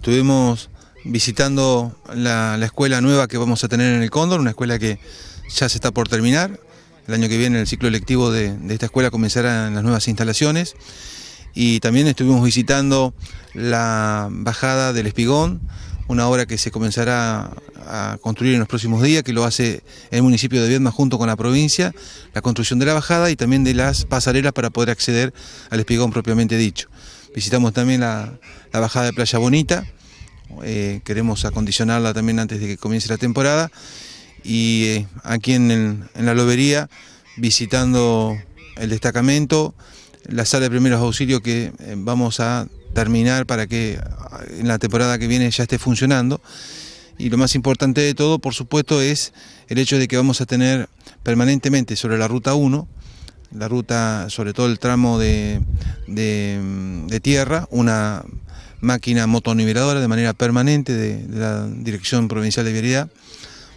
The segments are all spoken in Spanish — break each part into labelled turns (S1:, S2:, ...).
S1: Estuvimos visitando la, escuela nueva que vamos a tener en el Cóndor, una escuela que ya se está por terminar. El año que viene el ciclo electivo de, esta escuela comenzará en las nuevas instalaciones. Y también estuvimos visitando la bajada del Espigón, una obra que se comenzará a construir en los próximos días, que lo hace el municipio de Viedma junto con la provincia, la construcción de la bajada y también de las pasarelas para poder acceder al espigón propiamente dicho. Visitamos también la, bajada de Playa Bonita, eh, queremos acondicionarla también antes de que comience la temporada. Y eh, aquí en, la lobería, visitando el destacamento, la sala de primeros auxilios que eh, vamos a terminar para que en la temporada que viene ya esté funcionando. Y lo más importante de todo, por supuesto, es el hecho de que vamos a tener permanentemente sobre la ruta 1 la ruta, sobre todo el tramo de, tierra, una máquina motoniveladora de manera permanente de, la Dirección Provincial de Vialidad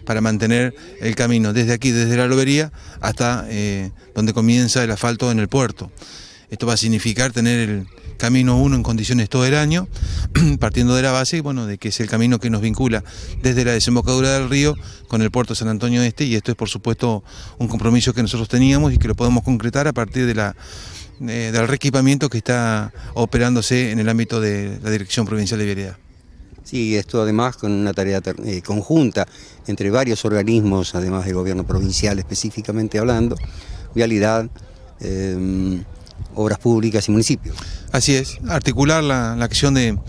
S1: para mantener el camino desde aquí, desde la lobería, hasta eh, donde comienza el asfalto en el puerto. Esto va a significar tener el camino 1 en condiciones todo el año, partiendo de la base, bueno, de que es el camino que nos vincula desde la desembocadura del río con el puerto San Antonio Este, y esto es por supuesto un compromiso que nosotros teníamos y que lo podemos concretar a partir de la eh, del reequipamiento que está operándose en el ámbito de la Dirección Provincial de Vialidad.
S2: Sí, esto además con una tarea eh, conjunta entre varios organismos, además del gobierno provincial específicamente hablando, vialidad, em, obras públicas y municipios. Así
S1: es, articular la, acción del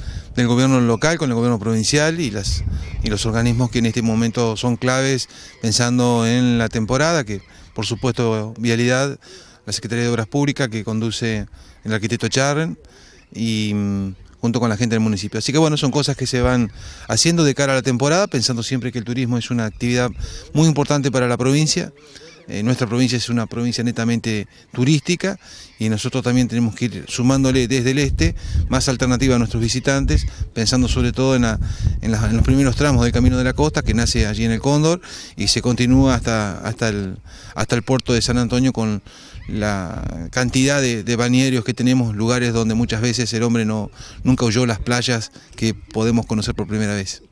S1: gobierno local con el gobierno provincial y, las, y los organismos que en este momento son claves pensando en la temporada, que por supuesto Vialidad, la Secretaría de Obras Públicas que conduce el arquitecto Charren y mm, junto con la gente del municipio. Así que bueno, son cosas que se van haciendo de cara a la temporada, pensando siempre que el turismo es una actividad muy importante para la provincia eh, nuestra provincia es una provincia netamente turística y nosotros también tenemos que ir sumándole desde el este más alternativa a nuestros visitantes, pensando sobre todo en, los primeros tramos del Camino de la Costa que nace allí en el Cóndor y se continúa hasta, hasta, el, hasta el puerto de San Antonio con la cantidad de, de que tenemos, lugares donde muchas veces el hombre no, nunca huyó las playas que podemos conocer por primera vez.